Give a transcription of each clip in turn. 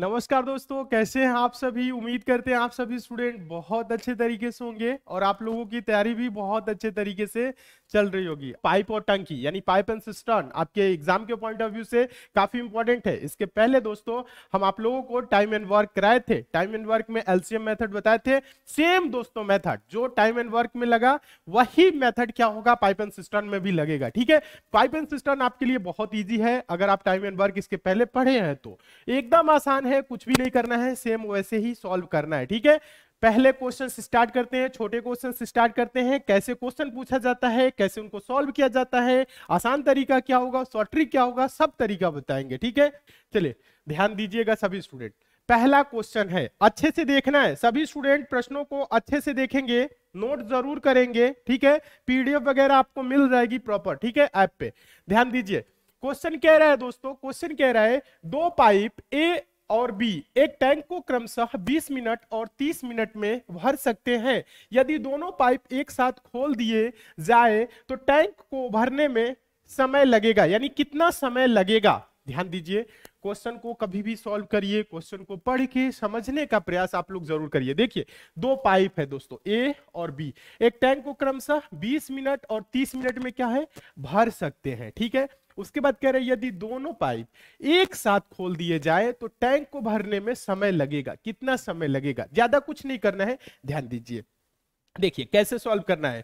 नमस्कार दोस्तों कैसे हैं आप सभी उम्मीद करते हैं आप सभी स्टूडेंट बहुत अच्छे तरीके से होंगे और आप लोगों की तैयारी भी बहुत अच्छे तरीके से चल रही होगी पाइप और टंकी यानी पाइप एंड सिस्टर्न आपके एग्जाम के पॉइंट ऑफ व्यू से काफी इंपॉर्टेंट है इसके पहले दोस्तों हम आप लोगों को टाइम एंड वर्क कराए थे टाइम एंड वर्क में एलसीएम मेथड बताए थे सेम दोस्तों मेथड जो टाइम एंड वर्क में लगा वही मेथड क्या होगा पाइप एंड सिस्टर्न में भी लगेगा ठीक है पाइप एंड सिस्टर्न आपके लिए बहुत ईजी है अगर आप टाइम एंड वर्क इसके पहले पढ़े हैं तो एकदम आसान है कुछ भी नहीं करना है सेम वैसे ही सॉल्व करना है ठीक है पहले क्वेश्चन स्टार्ट करते हैं छोटे क्वेश्चन स्टार्ट करते हैं कैसे क्वेश्चन पूछा जाता है कैसे उनको सॉल्व किया जाता है आसान तरीका क्या होगा शॉर्ट ट्रिक क्या होगा सब तरीका बताएंगे ठीक है चलिए ध्यान दीजिएगा सभी स्टूडेंट पहला क्वेश्चन है अच्छे से देखना है सभी स्टूडेंट प्रश्नों को अच्छे से देखेंगे नोट जरूर करेंगे ठीक है पीडीएफ वगैरह आपको मिल जाएगी प्रॉपर ठीक है ऐप पे ध्यान दीजिए क्वेश्चन कह रहा है दोस्तों क्वेश्चन कह रहा है दो पाइप ए और बी एक टैंक को क्रमशः 20 मिनट और 30 मिनट में भर सकते हैं यदि दोनों पाइप एक साथ खोल दिए जाए तो टैंक को भरने में समय लगेगा यानी कितना समय लगेगा ध्यान दीजिए क्वेश्चन को कभी भी सॉल्व करिए क्वेश्चन को पढ़ के समझने का प्रयास आप लोग जरूर करिए देखिए दो पाइप है दोस्तों ए और बी एक टैंक को क्रमशः 20 मिनट और 30 मिनट में क्या है भर सकते हैं ठीक है उसके बाद कह रहे यदि दोनों पाइप एक साथ खोल दिए जाए तो टैंक को भरने में समय लगेगा कितना समय लगेगा ज्यादा कुछ नहीं करना है ध्यान दीजिए देखिए कैसे सॉल्व करना है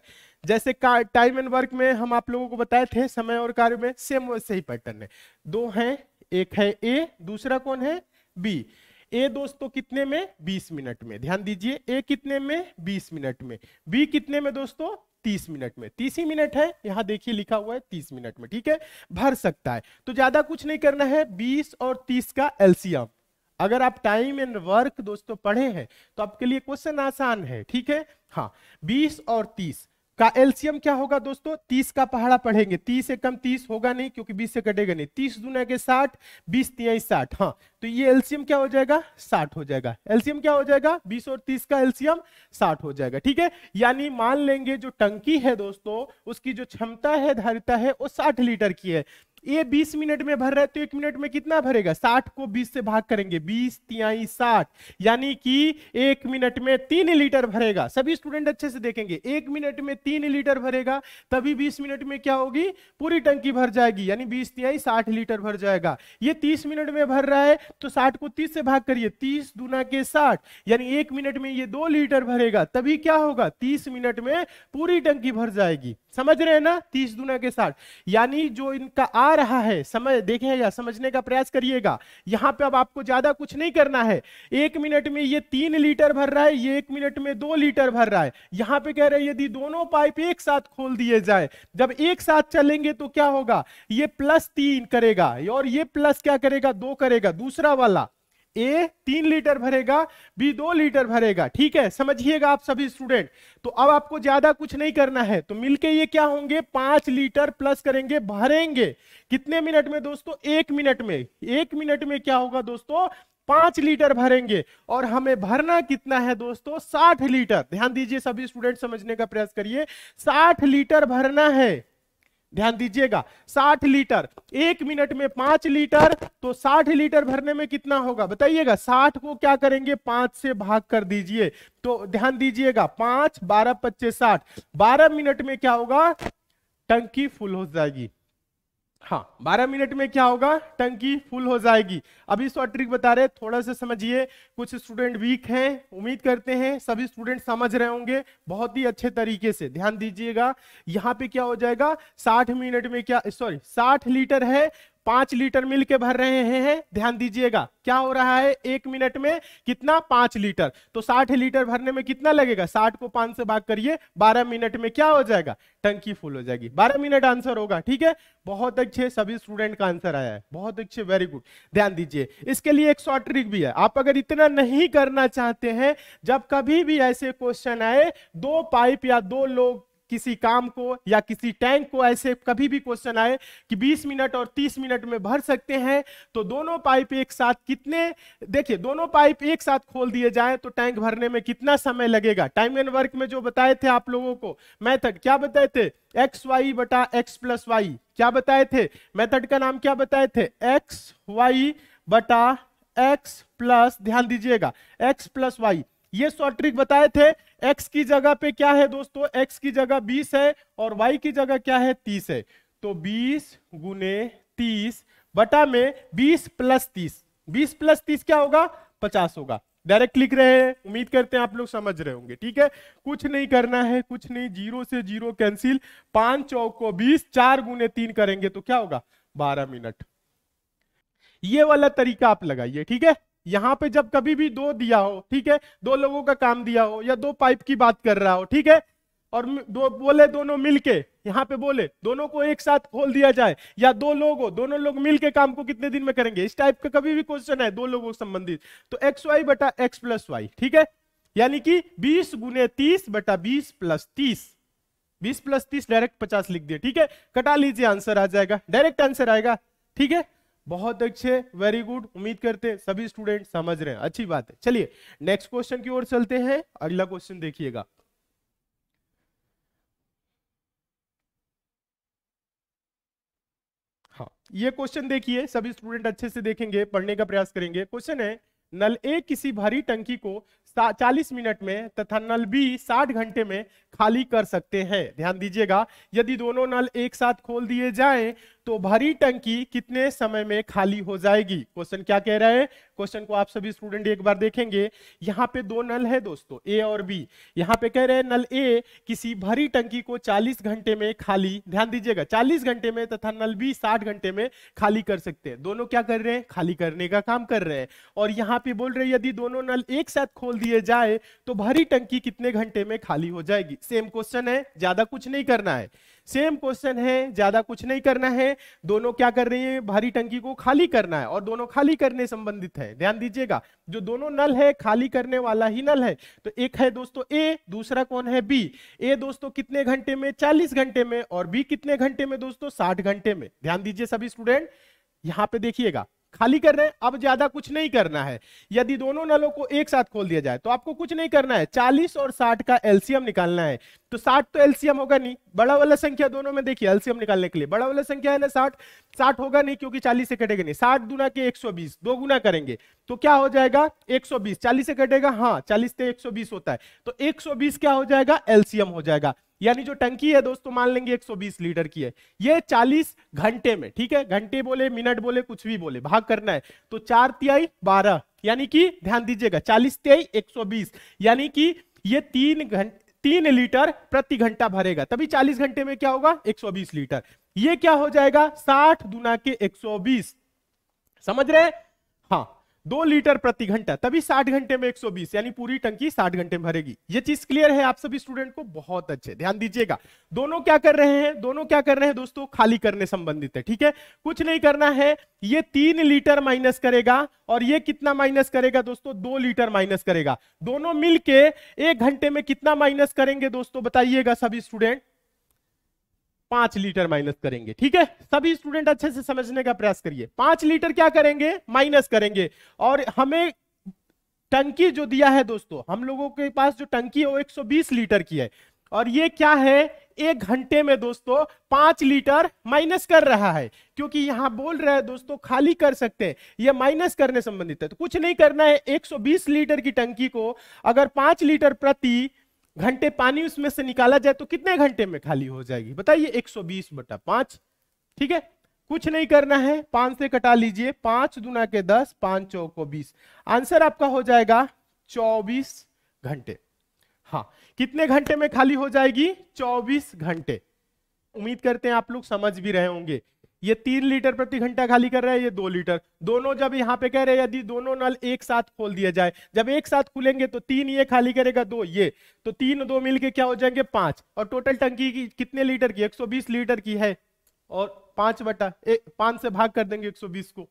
जैसे टाइम एंड वर्क में हम आप लोगों को बताए थे समय और कार्य में सेम वैसे ही पैटर्न है दो हैं एक है ए दूसरा कौन है बी ए दोस्तों तो कितने में 20 मिनट में ध्यान दीजिए ए कितने में 20 मिनट में बी कितने में दोस्तों तीस मिनट में तीस ही मिनट है यहाँ देखिए लिखा हुआ है तीस मिनट में ठीक है भर सकता है तो ज्यादा कुछ नहीं करना है बीस और तीस का एल्सियम अगर आप टाइम एंड वर्क दोस्तों पढ़े हैं तो आपके लिए क्वेश्चन आसान है ठीक है हाँ बीस और तीस का एल्सियम क्या होगा दोस्तों तीस का पहाड़ा पढ़ेंगे तीस से कम तीस होगा नहीं क्योंकि बीस से कटेगा नहीं तीस दूना के साठ बीस तिहाई साठ हाँ तो ये एल्सियम क्या हो जाएगा साठ हो जाएगा एल्सियम क्या हो जाएगा बीस और तीस का एल्सियम साठ हो जाएगा ठीक है यानी मान लेंगे जो टंकी है दोस्तों उसकी जो क्षमता है धारिता है वो साठ लीटर की है ये 20 मिनट में भर रहा है तो एक मिनट में कितना भरेगा 60 को 20 से भाग करेंगे 20 तिहाई 60 यानी कि एक मिनट में तीन लीटर भरेगा सभी स्टूडेंट अच्छे से देखेंगे एक मिनट में तीन लीटर भरेगा तभी 20 मिनट में क्या होगी पूरी टंकी भर जाएगी यानी बीस तिहाई साठ लीटर भर जाएगा ये तीस मिनट में भर रहा है तो साठ को तीस से भाग करिए तीस दुना के साठ यानी एक मिनट में ये दो लीटर भरेगा तभी क्या होगा तीस मिनट में पूरी टंकी भर जाएगी समझ रहे हैं ना तीस दुना के साठ यानी जो इनका आर रहा है समझ देखेगा समझने का प्रयास करिएगा यहाँ पे अब आपको ज्यादा कुछ नहीं करना है एक मिनट में ये तीन लीटर भर रहा है ये एक मिनट में दो लीटर भर रहा है यहाँ पे कह रहे हैं यदि दोनों पाइप एक साथ खोल दिए जाए जब एक साथ चलेंगे तो क्या होगा ये प्लस तीन करेगा और ये प्लस क्या करेगा दो करेगा दूसरा वाला ए तीन लीटर भरेगा बी दो लीटर भरेगा ठीक है समझिएगा आप सभी स्टूडेंट तो अब आपको ज्यादा कुछ नहीं करना है तो मिलके ये क्या होंगे पांच लीटर प्लस करेंगे भरेंगे कितने मिनट में दोस्तों एक मिनट में एक मिनट में क्या होगा दोस्तों पांच लीटर भरेंगे और हमें भरना कितना है दोस्तों साठ लीटर ध्यान दीजिए सभी स्टूडेंट समझने का प्रयास करिए साठ लीटर भरना है ध्यान दीजिएगा 60 लीटर एक मिनट में पांच लीटर तो 60 लीटर भरने में कितना होगा बताइएगा 60 को क्या करेंगे पांच से भाग कर दीजिए तो ध्यान दीजिएगा पांच बारह पच्चीस साठ बारह मिनट में क्या होगा टंकी फुल हो जाएगी हाँ बारह मिनट में क्या होगा टंकी फुल हो जाएगी अभी शॉर्ट ट्रिक बता रहे थोड़ा सा समझिए कुछ स्टूडेंट वीक हैं उम्मीद करते हैं सभी स्टूडेंट समझ रहे होंगे बहुत ही अच्छे तरीके से ध्यान दीजिएगा यहाँ पे क्या हो जाएगा साठ मिनट में क्या सॉरी साठ लीटर है पांच लीटर मिल के भर रहे हैं ध्यान दीजिएगा क्या हो रहा है एक मिनट में कितना पांच लीटर तो साठ लीटर भरने में कितना लगेगा साठ को पांच से भाग करिए बारह मिनट में क्या हो जाएगा टंकी फुल हो जाएगी बारह मिनट आंसर होगा ठीक है बहुत अच्छे सभी स्टूडेंट का आंसर आया है बहुत अच्छे वेरी गुड ध्यान दीजिए इसके लिए एक शॉर्ट ट्रिक भी है आप अगर इतना नहीं करना चाहते हैं जब कभी भी ऐसे क्वेश्चन आए दो पाइप या दो लोग किसी काम को या किसी टैंक को ऐसे कभी भी क्वेश्चन आए कि 20 मिनट और 30 मिनट में भर सकते हैं तो दोनों पाइप एक साथ कितने देखिए दोनों पाइप एक साथ खोल दिए जाए तो टैंक भरने में कितना समय लगेगा टाइम एंड वर्क में जो बताए थे आप लोगों को मैथड क्या बताए थे एक्स वाई बटा एक्स प्लस वाई क्या बताए थे मैथड का नाम क्या बताए थे एक्स वाई बटा एक्स प्लस ध्यान दीजिएगा एक्स प्लस वाई ये शॉर्ट ट्रिक बताए थे एक्स की जगह पे क्या है दोस्तों एक्स की जगह बीस है और वाई की जगह क्या है तीस है तो बीस गुने तीस बटा में बीस प्लस तीस बीस प्लस तीस क्या होगा पचास होगा डायरेक्ट लिख रहे हैं उम्मीद करते हैं आप लोग समझ रहे होंगे ठीक है कुछ नहीं करना है कुछ नहीं जीरो से जीरो कैंसिल पांच चौक को बीस चार गुने तीन करेंगे तो क्या होगा बारह मिनट ये वाला तरीका आप लगाइए ठीक है यहां पे जब कभी भी दो दिया हो ठीक है दो लोगों का काम दिया हो या दो पाइप की बात कर रहा हो ठीक है और दो बोले दोनों मिलके यहाँ पे बोले दोनों को एक साथ खोल दिया जाए या दो लोग हो दोनों लोग मिलके काम को कितने दिन में करेंगे इस टाइप का कभी भी क्वेश्चन है दो लोगों संबंधित तो एक्स वाई बटा एक्स प्लस वाई ठीक है यानी कि बीस गुने तीस बटा बीस प्लस तीस बीस प्लस तीस डायरेक्ट पचास लिख दिए ठीक है कटा लीजिए आंसर आ जाएगा डायरेक्ट आंसर आएगा ठीक है बहुत अच्छे वेरी गुड उम्मीद करते हैं सभी स्टूडेंट समझ रहे हैं अच्छी बात है चलिए नेक्स्ट क्वेश्चन की ओर चलते हैं अगला क्वेश्चन देखिएगा हाँ ये क्वेश्चन देखिए सभी स्टूडेंट अच्छे से देखेंगे पढ़ने का प्रयास करेंगे क्वेश्चन है नल ए किसी भारी टंकी को चालीस मिनट में तथा नल बी साठ घंटे में खाली कर सकते हैं ध्यान दीजिएगा यदि दोनों नल एक साथ खोल दिए जाएं तो भरी टंकी कितने समय में खाली हो जाएगी क्वेश्चन क्या कह रहा है क्वेश्चन को आप सभी स्टूडेंट एक बार देखेंगे यहाँ पे दो नल है दोस्तों ए और बी यहाँ पे कह रहे हैं नल ए किसी भरी टंकी को चालीस घंटे में खाली ध्यान दीजिएगा चालीस घंटे में तथा नल बी साठ घंटे में खाली कर सकते हैं दोनों क्या कर रहे हैं खाली करने का काम कर रहे हैं और यहाँ पे बोल रहे यदि दोनों नल एक साथ खोल दिए जाए तो भरी टंकी कितने घंटे में खाली हो जाएगी सेम क्वेश्चन है ज्यादा कुछ नहीं करना है सेम क्वेश्चन है ज्यादा कुछ नहीं करना है दोनों क्या कर रही है भारी टंकी को खाली करना है और दोनों खाली करने संबंधित है ध्यान दीजिएगा जो दोनों नल है खाली करने वाला ही नल है तो एक है दोस्तों ए दूसरा कौन है बी ए दोस्तों कितने घंटे में चालीस घंटे में और बी कितने घंटे में दोस्तों साठ घंटे में ध्यान दीजिए सभी स्टूडेंट यहां पे देखिएगा खाली कर रहे हैं अब ज्यादा कुछ नहीं करना है यदि दोनों नलों को एक साथ खोल दिया जाए तो आपको कुछ नहीं करना है 40 और 60 का एल्सियम निकालना है तो 60 तो एल्सियम होगा नहीं बड़ा वाला संख्या दोनों में देखिए एल्सियम निकालने के लिए बड़ा वाला संख्या है ना साठ साठ होगा नहीं क्योंकि चालीस से कटेगा नहीं साठ दुना के एक दो गुना करेंगे तो क्या हो जाएगा एक सौ से कटेगा हाँ चालीस से एक होता है तो एक क्या हो जाएगा एल्सियम हो जाएगा यानी जो टंकी है दोस्तों तो मान लेंगे 120 लीटर की है ये 40 घंटे में ठीक है घंटे बोले मिनट बोले कुछ भी बोले भाग करना है तो चार तिहाई बारह यानी कि ध्यान दीजिएगा चालीस तिहाई 120 यानी कि ये तीन घंटे तीन लीटर प्रति घंटा भरेगा तभी 40 घंटे में क्या होगा 120 लीटर ये क्या हो जाएगा साठ दुना के बीस समझ रहे हैं हाँ दो लीटर प्रति घंटा तभी 60 घंटे में 120 यानी पूरी टंकी 60 घंटे में भरेगी ये चीज क्लियर है आप सभी स्टूडेंट को बहुत अच्छे ध्यान दीजिएगा दोनों क्या कर रहे हैं दोनों क्या कर रहे हैं दोस्तों खाली करने संबंधित है ठीक है कुछ नहीं करना है ये तीन लीटर माइनस करेगा और ये कितना माइनस करेगा दोस्तों दो लीटर माइनस करेगा दोनों मिलकर एक घंटे में कितना माइनस करेंगे दोस्तों बताइएगा सभी स्टूडेंट पांच लीटर माइनस करेंगे ठीक है सभी स्टूडेंट अच्छे से समझने का प्रयास करिए पांच लीटर क्या करेंगे माइनस करेंगे और हमें टंकी जो दिया है दोस्तों हम लोगों के पास जो टंकी है वो 120 लीटर की है और ये क्या है एक घंटे में दोस्तों पांच लीटर माइनस कर रहा है क्योंकि यहां बोल रहा है दोस्तों खाली कर सकते हैं ये माइनस करने संबंधित है तो कुछ नहीं करना है 120 लीटर की टंकी को अगर पांच लीटर प्रति घंटे पानी उसमें से निकाला जाए तो कितने घंटे में खाली हो जाएगी बताइए 120 बटा पांच ठीक है कुछ नहीं करना है पांच से कटा लीजिए पांच दुना के दस पांच चौको बीस आंसर आपका हो जाएगा चौबीस घंटे हाँ कितने घंटे में खाली हो जाएगी चौबीस घंटे उम्मीद करते हैं आप लोग समझ भी रहे होंगे ये तीन लीटर प्रति घंटा खाली कर रहा है ये दो लीटर दोनों जब यहाँ पे कह रहे हैं यदि दोनों नल एक साथ खोल दिया जाए जब एक साथ खुलेंगे तो तीन ये खाली करेगा दो ये तो तीन दो मिल के क्या हो जाएंगे पांच और टोटल टंकी की कितने लीटर की 120 लीटर की है और पांच बटा पांच से भाग कर देंगे बीस को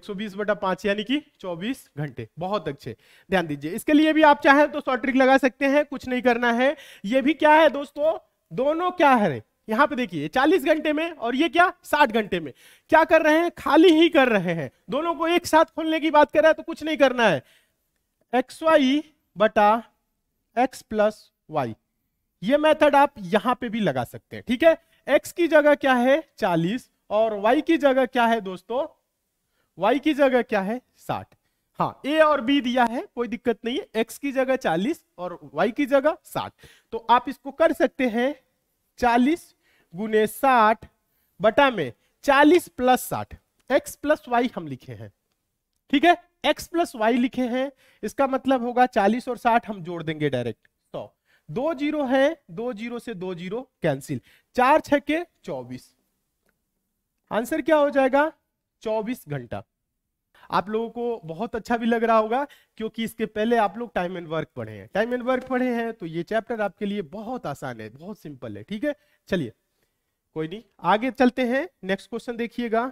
120 बटा पांच यानी कि 24 घंटे बहुत अच्छे ध्यान दीजिए इसके लिए भी आप चाहें तो शॉर्ट ट्रिक लगा सकते हैं कुछ नहीं करना है ये भी क्या है दोस्तों दोनों क्या है यहां पे देखिए 40 घंटे में और ये क्या 60 घंटे में क्या कर रहे हैं खाली ही कर रहे हैं दोनों को एक साथ खोलने की बात कर रहा है तो कुछ नहीं करना है एक्स वाई बटा एक्स प्लस वाई ये मेथड आप यहां पे भी लगा सकते हैं ठीक है एक्स की जगह क्या है चालीस और वाई की जगह क्या है दोस्तों वाई की जगह क्या है साठ हाँ ए और बी दिया है कोई दिक्कत नहीं है एक्स की जगह चालीस और वाई की जगह साठ तो आप इसको कर सकते हैं चालीस गुने साठ बटा में चालीस प्लस साठ एक्स प्लस वाई हम लिखे हैं ठीक है एक्स प्लस वाई लिखे हैं इसका मतलब होगा चालीस और साठ हम जोड़ देंगे डायरेक्ट सौ दो जीरो है दो जीरो से दो जीरो कैंसिल चार छ के चौबीस आंसर क्या हो जाएगा चौबीस घंटा आप लोगों को बहुत अच्छा भी लग रहा होगा क्योंकि इसके पहले आप लोग टाइम एंड वर्क पढ़े हैं टाइम एंड वर्क पढ़े हैं तो ये चैप्टर आपके लिए बहुत आसान है बहुत सिंपल है ठीक है चलिए कोई नहीं आगे चलते हैं नेक्स्ट क्वेश्चन देखिएगा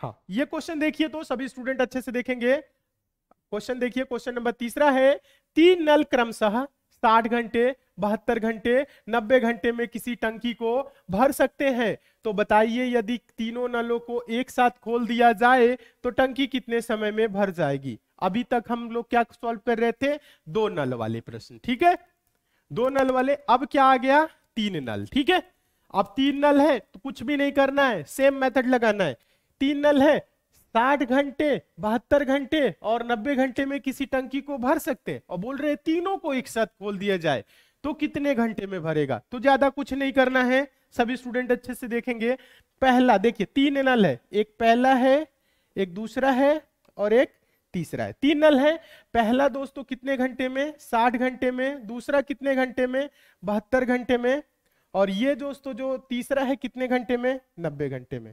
हाँ ये क्वेश्चन देखिए तो सभी स्टूडेंट अच्छे से देखेंगे क्वेश्चन देखिए क्वेश्चन नंबर तीसरा है तीन नल क्रमशः साठ घंटे बहत्तर घंटे नब्बे घंटे में किसी टंकी को भर सकते हैं तो बताइए यदि तीनों नलों को एक साथ खोल दिया जाए तो टंकी कितने समय में भर जाएगी अभी तक हम लोग क्या सॉल्व कर रहे थे दो नल वाले प्रश्न ठीक है दो नल वाले अब क्या आ गया तीन नल ठीक है अब तीन नल है तो कुछ भी नहीं करना है सेम मेथड लगाना है तीन नल है साठ घंटे बहत्तर घंटे और नब्बे घंटे में किसी टंकी को भर सकते हैं और बोल रहे तीनों को एक साथ खोल दिया जाए तो कितने घंटे में भरेगा तो ज्यादा कुछ नहीं करना है सभी स्टूडेंट अच्छे से देखेंगे पहला देखिए तीन नल है एक पहला है एक दूसरा है और एक तीसरा है तीन नल है पहला दोस्तों कितने घंटे में साठ घंटे में दूसरा कितने घंटे में बहत्तर घंटे में और ये दोस्तों जो तीसरा है कितने घंटे में नब्बे घंटे में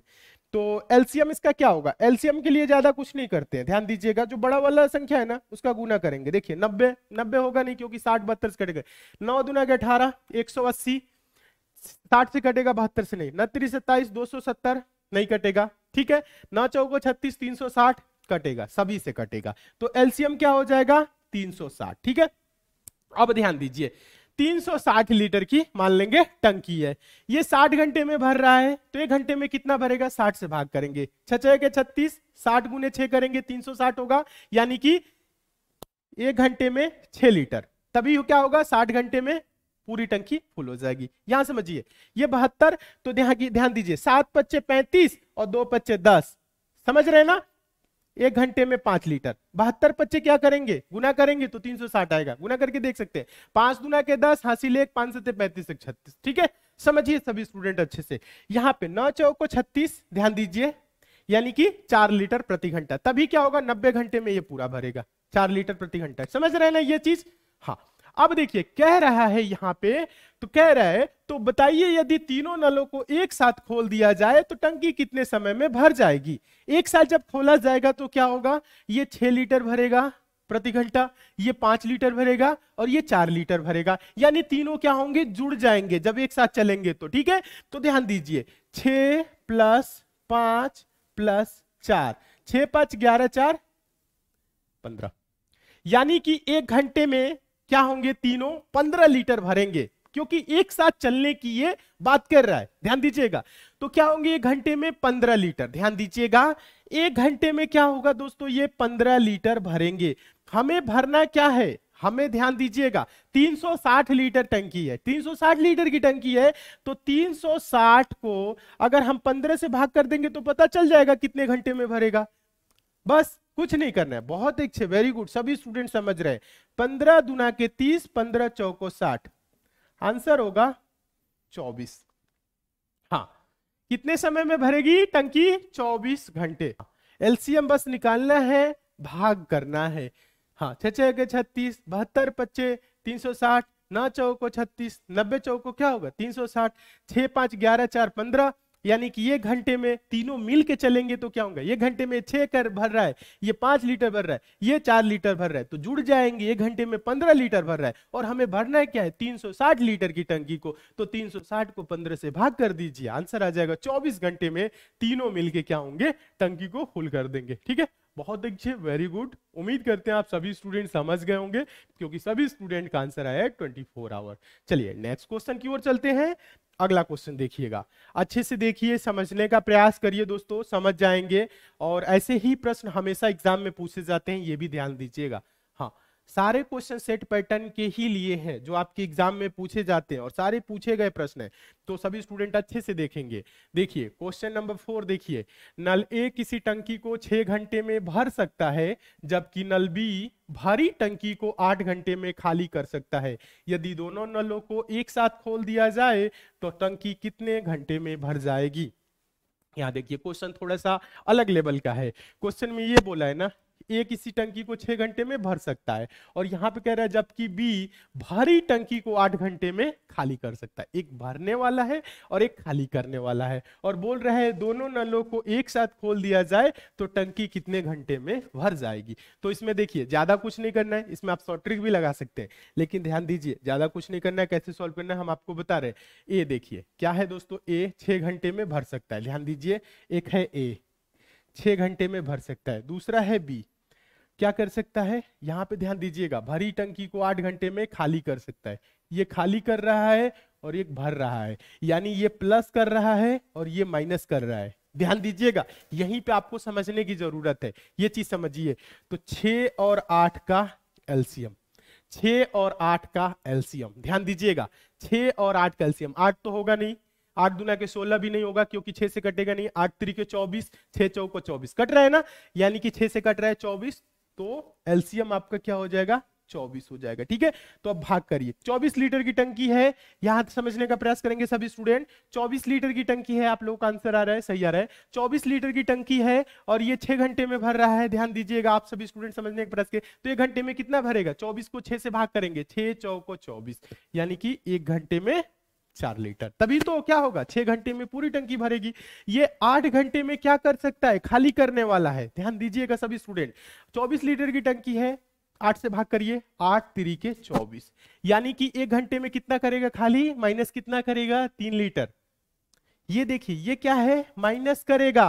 तो एलसीएम इसका क्या होगा एलसीएम के लिए ज्यादा कुछ नहीं करते हैं ध्यान दीजिएगा जो बड़ा वाला संख्या है ना उसका गुना करेंगे देखिए नब्बे नब्बे होगा नहीं क्योंकि साठ बहत्तर से कटेगा नौ दुना के अठारह एक सौ अस्सी साठ से कटेगा बहत्तर से नहीं नत्तीस सत्ताईस दो सौ सत्तर नहीं कटेगा ठीक है नौ चौको छत्तीस तीन सौ साठ कटेगा सभी से कटेगा तो एल्सियम क्या हो जाएगा 360 ठीक है अब ध्यान दीजिए 360 लीटर की मान लेंगे टंकी है ये 60 घंटे में भर रहा है तो एक घंटे में कितना भरेगा 60 से भाग करेंगे छे के छत्तीस साठ गुने छ करेंगे 360 होगा यानी कि एक घंटे में 6 लीटर तभी हो क्या होगा 60 घंटे में पूरी टंकी फुल हो जाएगी यहां समझिए ये बहत्तर तो ध्यान दीजिए सात पच्चे पैंतीस और दो पच्चे दस समझ रहे ना एक घंटे में पांच लीटर बहत्तर पच्चे क्या करेंगे गुना करेंगे तो साठ आएगा गुना करके देख सकते हैं पांच गुना के दस हासिल एक पांच सत्य पैंतीस एक छत्तीस ठीक है समझिए सभी स्टूडेंट अच्छे से यहाँ पे नौ चौ को छत्तीस ध्यान दीजिए यानी कि चार लीटर प्रति घंटा तभी क्या होगा नब्बे घंटे में ये पूरा भरेगा चार लीटर प्रति घंटा समझ रहे ना ये चीज हाँ अब देखिए कह रहा है यहाँ पे तो कह रहा है तो बताइए यदि तीनों नलों को एक साथ खोल दिया जाए तो टंकी कितने समय में भर जाएगी एक साथ जब खोला जाएगा तो क्या होगा ये छह लीटर भरेगा प्रति घंटा ये पांच लीटर भरेगा और ये चार लीटर भरेगा यानी तीनों क्या होंगे जुड़ जाएंगे जब एक साथ चलेंगे तो ठीक है तो ध्यान दीजिए छ प्लस पांच प्लस चार छ पांच ग्यारह चार पंद्रह यानी कि एक घंटे में क्या होंगे तीनों पंद्रह लीटर भरेंगे क्योंकि एक साथ चलने की ये बात कर रहा है ध्यान दीजिएगा तो क्या होंगे एक घंटे में पंद्रह लीटर ध्यान दीजिएगा एक घंटे में क्या होगा दोस्तों ये पंद्रह लीटर भरेंगे हमें भरना क्या है हमें ध्यान दीजिएगा 360 लीटर टंकी है 360 लीटर की टंकी है तो 360 को अगर हम 15 से भाग कर देंगे तो पता चल जाएगा कितने घंटे में भरेगा बस कुछ नहीं करना है बहुत अच्छे वेरी गुड सभी स्टूडेंट समझ रहे पंद्रह दुना के तीस पंद्रह चौको साठ आंसर होगा चौबीस हाँ कितने समय में भरेगी टंकी चौबीस घंटे एलसीएम बस निकालना है भाग करना है हाँ छह छह के छत्तीस बहत्तर पच्चे तीन सौ साठ नौ चौको छत्तीस नब्बे चौको क्या होगा तीन सौ साठ छह पांच ग्यारह चार पंद्रह यानी कि ये घंटे में तीनों मिल के चलेंगे तो क्या होगा ये घंटे में छह कर भर रहा है ये पांच लीटर भर रहा है ये चार लीटर भर रहा है तो जुड़ जाएंगे ये घंटे में पंद्रह लीटर भर रहा है और हमें भरना है क्या है तीन सौ साठ लीटर की टंकी को तो तीन सौ साठ को पंद्रह से भाग कर दीजिए आंसर आ जाएगा चौबीस घंटे में तीनों मिलके क्या होंगे टंकी को फुल कर देंगे ठीक है बहुत अच्छे वेरी गुड उम्मीद करते हैं आप सभी स्टूडेंट समझ गए होंगे क्योंकि सभी स्टूडेंट का आंसर आया है ट्वेंटी फोर आवर चलिए नेक्स्ट क्वेश्चन की ओर चलते हैं अगला क्वेश्चन देखिएगा अच्छे से देखिए समझने का प्रयास करिए दोस्तों समझ जाएंगे और ऐसे ही प्रश्न हमेशा एग्जाम में पूछे जाते हैं ये भी ध्यान दीजिएगा सारे क्वेश्चन सेट पैटर्न के ही लिए हैं जो आपके एग्जाम में पूछे जाते हैं और सारे पूछे गए प्रश्न हैं तो सभी स्टूडेंट अच्छे से देखेंगे देखिए क्वेश्चन नंबर फोर देखिए नल ए किसी टंकी को छह घंटे में भर सकता है जबकि नल बी भारी टंकी को आठ घंटे में खाली कर सकता है यदि दोनों नलों को एक साथ खोल दिया जाए तो टंकी कितने घंटे में भर जाएगी यहाँ देखिए क्वेश्चन थोड़ा सा अलग लेवल का है क्वेश्चन में ये बोला है ना ए किसी टंकी को छह घंटे में भर सकता है और यहाँ पे कह रहा है जबकि बी भारी टंकी को आठ घंटे में खाली कर सकता है एक भरने वाला है और एक खाली करने वाला है और बोल रहा है दोनों नलों को एक साथ खोल दिया जाए तो टंकी कितने घंटे में भर जाएगी तो इसमें देखिए ज्यादा कुछ नहीं करना है इसमें आप शॉर्ट ट्रिक भी लगा सकते हैं लेकिन ध्यान दीजिए ज्यादा कुछ नहीं करना है कैसे सॉल्व करना है हम आपको बता रहे ए देखिए क्या है दोस्तों ए छह घंटे में भर सकता है ध्यान दीजिए एक है ए छह घंटे में भर सकता है दूसरा है बी क्या कर सकता है यहाँ पे ध्यान दीजिएगा भरी टंकी को आठ घंटे में खाली कर सकता है ये खाली कर रहा है और ये भर रहा है यानी ये प्लस कर रहा है और ये माइनस कर रहा है ध्यान दीजिएगा यहीं पे आपको समझने की जरूरत है ये चीज समझिए तो छ और आठ का एल्सियम छ और आठ का एल्सियम ध्यान दीजिएगा छ और आठ का एल्सियम आठ तो होगा नहीं आठ दुना के सोलह भी नहीं होगा क्योंकि छह से कटेगा नहीं आठ त्री के चौबीस छह चौ को चौबीस कट रहा है ना यानी कि छह से कट रहा है चौबीस तो एलसीएम आपका क्या हो जाएगा चौबीस हो जाएगा ठीक है तो अब भाग करिए चौबीस लीटर की टंकी है यहां समझने का प्रयास करेंगे सभी स्टूडेंट चौबीस लीटर की टंकी है आप लोगों का आंसर आ रहा है सही आ रहा है चौबीस लीटर की टंकी है और ये छह घंटे में भर रहा है ध्यान दीजिएगा आप सभी स्टूडेंट समझने का प्रयास करें तो एक घंटे में कितना भरेगा चौबीस को छह से भाग करेंगे छह चौ को चौबीस यानी कि एक घंटे में चार लीटर तभी तो क्या होगा छह घंटे में पूरी टंकी भरेगी ये आठ घंटे में क्या कर सकता है खाली करने वाला है ध्यान दीजिएगा सभी स्टूडेंट चौबीस लीटर की टंकी है आठ से भाग करिए आठ तिरीके चौबीस यानी कि एक घंटे में कितना करेगा खाली माइनस कितना करेगा तीन लीटर ये देखिए ये क्या है माइनस करेगा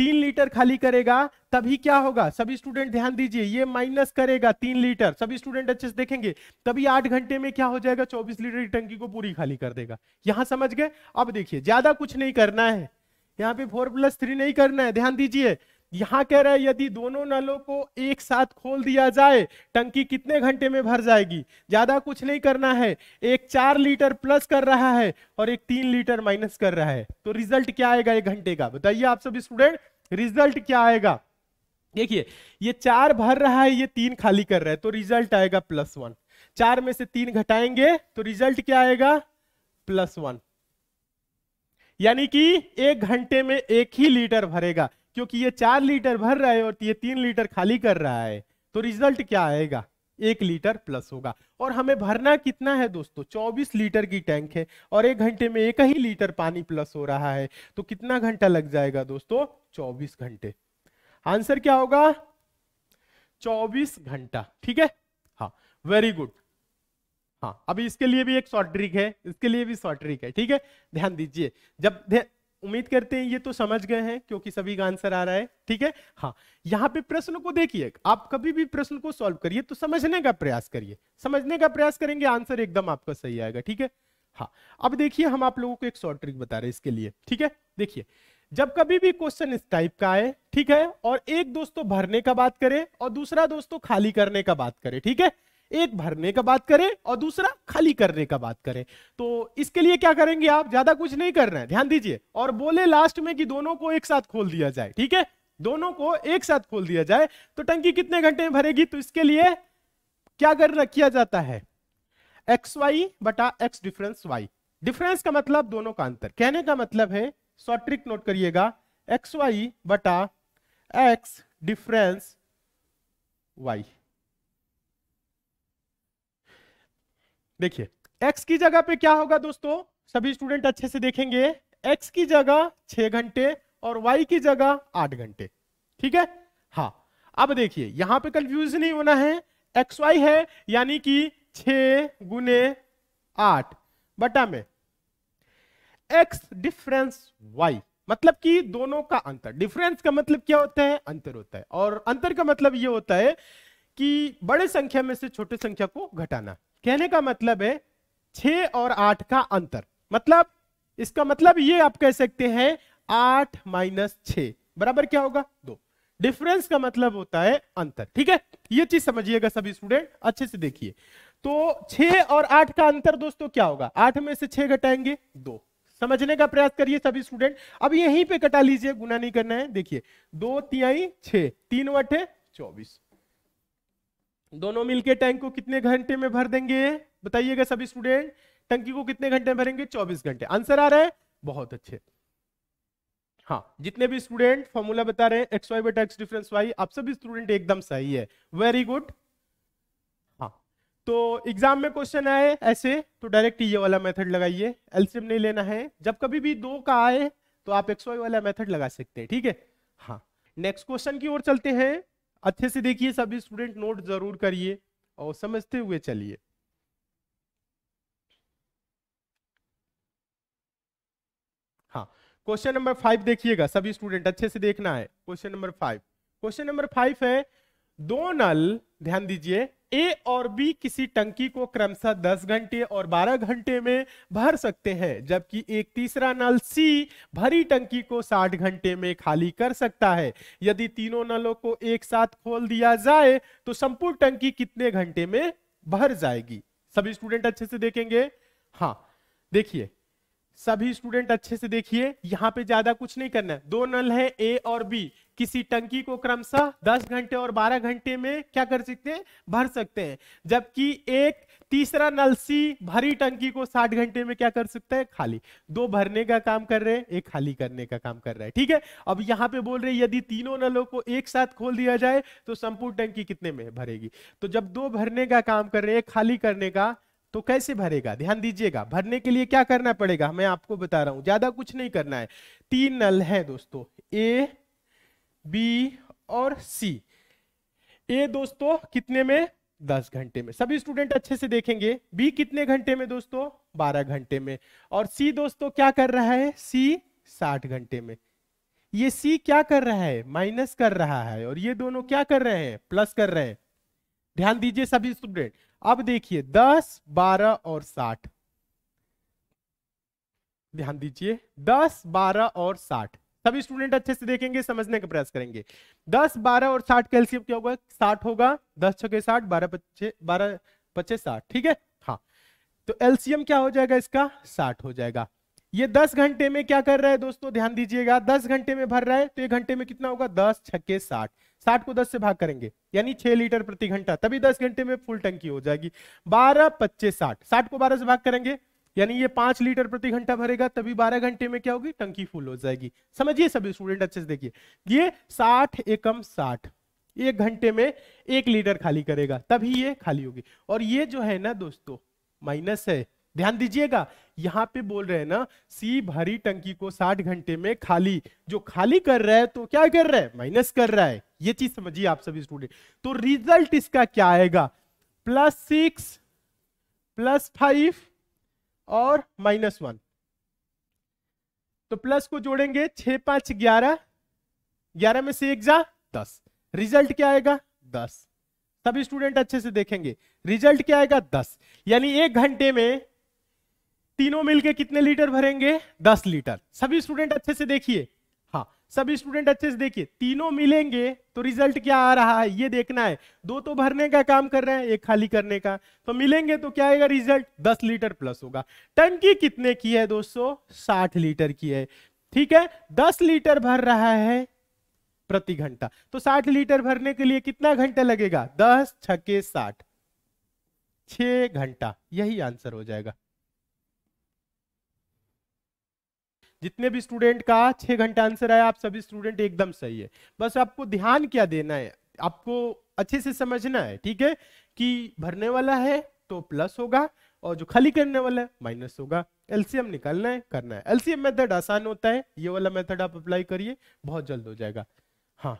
तीन लीटर खाली करेगा तभी क्या होगा सभी स्टूडेंट ध्यान दीजिए ये माइनस करेगा तीन लीटर सभी स्टूडेंट अच्छे से देखेंगे तभी आठ घंटे में क्या हो जाएगा चौबीस लीटर की टंकी को पूरी खाली कर देगा यहां समझ गए अब देखिए ज्यादा कुछ नहीं करना है यहाँ पे फोर प्लस थ्री नहीं करना है ध्यान दीजिए यहाँ कह रहा है यदि दोनों नलों को एक साथ खोल दिया जाए टंकी कितने घंटे में भर जाएगी ज्यादा कुछ नहीं करना है एक चार लीटर प्लस कर रहा है और एक तीन लीटर माइनस कर रहा है तो रिजल्ट क्या आएगा एक घंटे का बताइए आप सब स्टूडेंट रिजल्ट क्या आएगा देखिए ये चार भर रहा है ये तीन खाली कर रहा है तो रिजल्ट आएगा प्लस वन चार में से तीन घटाएंगे तो रिजल्ट क्या आएगा प्लस वन यानी कि एक घंटे में एक ही लीटर भरेगा क्योंकि ये चार लीटर भर रहा है और ये तीन लीटर खाली कर रहा है तो रिजल्ट क्या आएगा एक लीटर प्लस होगा और हमें भरना कितना है दोस्तों चौबीस लीटर की टैंक है और एक घंटे में एक ही लीटर पानी प्लस हो रहा है तो कितना घंटा लग जाएगा दोस्तों चौबीस घंटे आंसर क्या होगा चौबीस घंटा ठीक है हाँ वेरी गुड हाँ अभी इसके लिए भी एक शॉर्ट ट्रिक है इसके लिए भी शॉर्ट ट्रिक है ठीक है ध्यान दीजिए जब उम्मीद करते हैं ये तो समझ गए हैं क्योंकि सभी का आंसर आ रहा है ठीक है हाँ यहाँ पे प्रश्न को देखिए आप कभी भी प्रश्न को सॉल्व करिए तो समझने का प्रयास करिए समझने का प्रयास करेंगे आंसर एकदम आपका सही आएगा ठीक है हाँ अब देखिए हम आप लोगों को एक शॉर्ट ट्रिक बता रहे हैं इसके लिए ठीक है देखिए जब कभी भी क्वेश्चन इस टाइप का आए ठीक है और एक दोस्तों तो भरने का बात करे और दूसरा दोस्तों तो खाली करने का बात करे ठीक है एक भरने का बात करें और दूसरा खाली करने का बात करें तो इसके लिए क्या करेंगे आप ज्यादा कुछ नहीं कर रहे हैं ध्यान दीजिए और बोले लास्ट में कि दोनों को एक साथ खोल दिया जाए ठीक है दोनों को एक साथ खोल दिया जाए तो टंकी कितने घंटे में भरेगी तो इसके लिए क्या कर किया जाता है एक्स वाई बटा एक्स डिफरेंस वाई डिफरेंस का मतलब दोनों का अंतर कहने का मतलब है शॉर्ट ट्रिक नोट करिएगा एक्स वाई बटा एक्स डिफरेंस वाई देखिए एक्स की जगह पे क्या होगा दोस्तों सभी स्टूडेंट अच्छे से देखेंगे एक्स की जगह छह घंटे और वाई की जगह आठ घंटे ठीक है हाँ अब देखिए यहां पे कंफ्यूज नहीं होना है एक्स वाई है यानी कि छ गुने आठ बटा में एक्स डिफरेंस वाई मतलब कि दोनों का अंतर डिफरेंस का मतलब क्या होता है अंतर होता है और अंतर का मतलब यह होता है कि बड़े संख्या में से छोटे संख्या को घटाना कहने का मतलब है छ और आठ का अंतर मतलब इसका मतलब ये आप कह सकते हैं आठ माइनस छ बराबर क्या होगा दो डिफरेंस का मतलब होता है अंतर ठीक है ये चीज समझिएगा सभी स्टूडेंट अच्छे से देखिए तो छ और आठ का अंतर दोस्तों क्या होगा आठ में से छह घटाएंगे दो समझने का प्रयास करिए सभी स्टूडेंट अब यहीं पे कटा लीजिए गुना नहीं करना है देखिए दो तिहाई छह तीन वटे चौबीस दोनों मिलके टैंक को कितने घंटे में भर देंगे बताइएगा सभी स्टूडेंट टंकी को कितने घंटे में भरेंगे 24 घंटे आंसर आ रहा है बहुत अच्छे हाँ जितने भी स्टूडेंट फॉर्मूला बता रहे हैं एक्स वाई बेटा एक्स डिफरेंस वाई आप सभी स्टूडेंट एकदम सही है वेरी गुड हाँ तो एग्जाम में क्वेश्चन आए ऐसे तो डायरेक्ट ये वाला मेथड लगाइए एल्सियम नहीं लेना है जब कभी भी दो का आए तो आप एक्स वाई वाला मेथड लगा सकते हैं ठीक है हाँ नेक्स्ट क्वेश्चन की ओर चलते हैं अच्छे से देखिए सभी स्टूडेंट नोट जरूर करिए और समझते हुए चलिए हाँ क्वेश्चन नंबर फाइव देखिएगा सभी स्टूडेंट अच्छे से देखना है question number five question number five है दो नल ध्यान दीजिए ए और बी किसी टंकी को क्रमशः 10 घंटे और 12 घंटे में भर सकते हैं जबकि एक तीसरा नल सी भरी टंकी को 60 घंटे में खाली कर सकता है यदि तीनों नलों को एक साथ खोल दिया जाए तो संपूर्ण टंकी कितने घंटे में भर जाएगी सभी स्टूडेंट अच्छे से देखेंगे हाँ देखिए सभी स्टूडेंट अच्छे से देखिए यहाँ पे ज्यादा कुछ नहीं करना है दो नल है ए और बी किसी टंकी को क्रमशः 10 घंटे और 12 घंटे में क्या कर सकते हैं भर सकते हैं जबकि एक तीसरा नल सी भरी टंकी को 60 घंटे में क्या कर सकता है खाली दो भरने का काम कर रहे हैं एक खाली करने का काम कर रहा है ठीक है अब यहाँ पे बोल रहे यदि तीनों नलों को एक साथ खोल दिया जाए तो संपूर्ण टंकी कितने में भरेगी तो जब दो भरने का काम कर रहे हैं खाली करने का तो कैसे भरेगा ध्यान दीजिएगा भरने के लिए क्या करना पड़ेगा मैं आपको बता रहा हूं ज्यादा कुछ नहीं करना है तीन नल है दोस्तों ए बी और सी ए दोस्तों कितने में दस घंटे में सभी स्टूडेंट अच्छे से देखेंगे बी कितने घंटे में दोस्तों बारह घंटे में और सी दोस्तों क्या कर रहा है सी साठ घंटे में ये सी क्या कर रहा है माइनस कर रहा है और ये दोनों क्या कर रहे हैं प्लस कर रहे हैं ध्यान दीजिए सभी स्टूडेंट अब देखिए दस बारह और साठ ध्यान दीजिए दस बारह और साठ सभी स्टूडेंट अच्छे से देखेंगे समझने का प्रयास करेंगे दस बारह और साठ का क्या होगा साठ होगा दस छके साठ बारह पच्चे बारह पच्चे साठ ठीक है हाँ तो एल्सियम क्या हो जाएगा इसका साठ हो जाएगा ये दस घंटे में क्या कर रहा है दोस्तों ध्यान दीजिएगा दस घंटे में भर रहा है तो एक घंटे में कितना होगा दस छक्के साठ साठ को दस से भाग करेंगे यानी छह लीटर प्रति घंटा तभी दस घंटे में फुल टंकी हो जाएगी बारह पच्चीस साठ साठ को बारह से भाग करेंगे यानी ये पांच लीटर प्रति घंटा भरेगा तभी बारह घंटे में क्या होगी टंकी फुल हो जाएगी समझिए सभी स्टूडेंट अच्छे से देखिए ये साठ एकम साठ एक घंटे में एक लीटर खाली करेगा तभी ये खाली होगी और ये जो है ना दोस्तों माइनस है ध्यान दीजिएगा यहाँ पे बोल रहे हैं ना सी भरी टंकी को 60 घंटे में खाली जो खाली कर रहा है तो क्या कर रहा है माइनस कर रहा है ये चीज समझिए आप सभी स्टूडेंट तो रिजल्ट इसका क्या आएगा प्लस सिक्स प्लस फाइव और माइनस वन तो प्लस को जोड़ेंगे छह पांच ग्यारह ग्यारह में से एक जा दस रिजल्ट क्या आएगा दस सभी स्टूडेंट अच्छे से देखेंगे रिजल्ट क्या आएगा दस यानी एक घंटे में तीनों मिलके कितने लीटर भरेंगे दस लीटर सभी स्टूडेंट अच्छे से देखिए हाँ सभी स्टूडेंट अच्छे से देखिए तीनों मिलेंगे तो रिजल्ट क्या आ रहा है ये देखना है दो तो भरने का काम कर रहे हैं एक खाली करने का तो मिलेंगे तो क्या आएगा रिजल्ट दस लीटर प्लस होगा टंकी कितने की है दोस्तों साठ लीटर की है ठीक है दस लीटर भर रहा है प्रति घंटा तो साठ लीटर भरने के लिए कितना घंटा लगेगा दस छके साठ छ घंटा यही आंसर हो जाएगा जितने भी स्टूडेंट का छह घंटा आंसर आया आप सभी स्टूडेंट एकदम सही है बस आपको ध्यान क्या देना है आपको अच्छे से समझना है ठीक है कि भरने वाला है तो प्लस होगा और जो खाली करने वाला है माइनस होगा एलसीएम निकालना है करना है एलसीएम मेथड आसान होता है ये वाला मेथड आप अप्लाई करिए बहुत जल्द हो जाएगा हाँ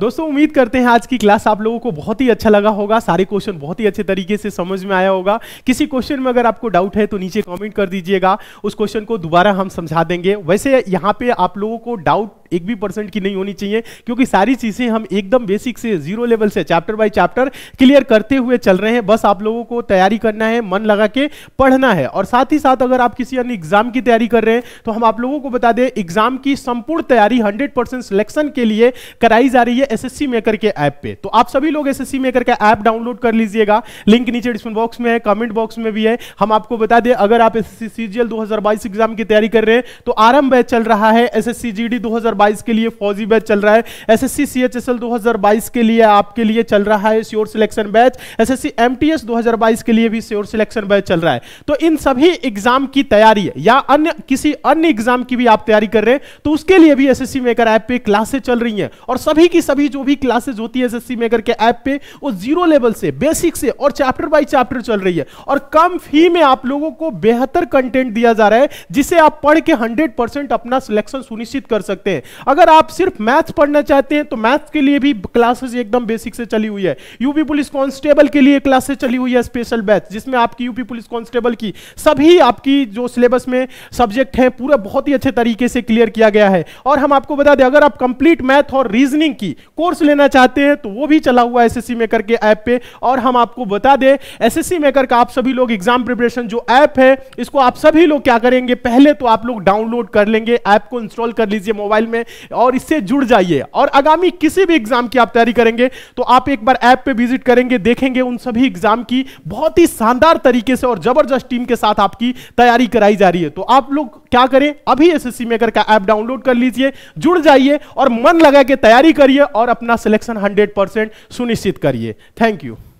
दोस्तों उम्मीद करते हैं आज की क्लास आप लोगों को बहुत ही अच्छा लगा होगा सारे क्वेश्चन बहुत ही अच्छे तरीके से समझ में आया होगा किसी क्वेश्चन में अगर आपको डाउट है तो नीचे कमेंट कर दीजिएगा उस क्वेश्चन को दोबारा हम समझा देंगे वैसे यहाँ पे आप लोगों को डाउट एक भी परसेंट की नहीं होनी चाहिए क्योंकि सारी चीज़ें हम एकदम बेसिक से जीरो लेवल से चैप्टर बाई चैप्टर क्लियर करते हुए चल रहे हैं बस आप लोगों को तैयारी करना है मन लगा के पढ़ना है और साथ ही साथ अगर आप किसी अन्य एग्जाम की तैयारी कर रहे हैं तो हम आप लोगों को बता दें एग्जाम की संपूर्ण तैयारी हंड्रेड परसेंट सिलेक्शन के लिए कराई जा रही है एसएससी मेकर के ऐप पे तो आप सभी लोग एसएससी मेकर का ऐप डाउनलोड कर लीजिएगा लिंक नीचे डिस्क्रिप्शन बॉक्स में है कमेंट बॉक्स में भी है हम आपको बता दें अगर आप एसएससी सीजीएल 2022 एग्जाम की तैयारी कर रहे हैं तो आरंभ चल रहा है एसएससी जीडी 2022 2022 के लिए फौजी बैच चल रहा है एसएससी सीएचएसएल 2022 के लिए आपके लिए चल रहा है sure selection batch SSC MTS 2022 के लिए भी श्योर सिलेक्शन बैच चल रहा है तो इन सभी एग्जाम की तैयारी या अन्य किसी अन्य एग्जाम की भी आप तैयारी कर रहे हैं तो उसके लिए भी एस एसएससी मेकर ऐप पर क्लासेस चल रही हैं और सभी की सभी जो भी क्लासेज होती है एसएससी मेकर के ऐप पे वो जीरो लेवल से बेसिक से और चैप्टर बाई चैप्टर चल रही है और कम फी में आप लोगों को बेहतर कंटेंट दिया जा रहा है जिसे आप पढ़ के 100% अपना सिलेक्शन सुनिश्चित कर सकते हैं अगर आप सिर्फ मैथ पढ़ना चाहते हैं तो मैथ के लिए भी क्लासेस एकदम बेसिक से चली हुई है यूपी पुलिस कांस्टेबल के लिए क्लासेस चली हुई है स्पेशल बैच जिसमें आपकी यूपी पुलिस कांस्टेबल की सभी आपकी जो सिलेबस में सब्जेक्ट है पूरा बहुत ही अच्छे तरीके से क्लियर किया गया है और हम आपको बता दें अगर आप कंप्लीट मैथ और रीजनिंग की कोर्स लेना चाहते हैं तो वो भी चला हुआ है एस मेकर के ऐप पर और हम आपको बता दें एस मेकर का आप सभी लोग एग्जाम प्रिपरेशन जो ऐप है इसको आप सभी लोग क्या करेंगे पहले तो आप लोग डाउनलोड कर लेंगे ऐप को इंस्टॉल कर लीजिए मोबाइल में हैं और इससे जुड़ जाइए और आगामी किसी भी एग्जाम की आप तैयारी करेंगे तो आप एक बार ऐप पे विजिट करेंगे देखेंगे उन सभी एग्जाम की बहुत ही शानदार तरीके से और जबरदस्त टीम के साथ आपकी तैयारी कराई जा रही है तो आप लोग क्या करें अभी एस मेकर का ऐप डाउनलोड कर लीजिए जुड़ जाइए और मन लगा के तैयारी करिए और अपना सिलेक्शन हंड्रेड सुनिश्चित करिए थैंक यू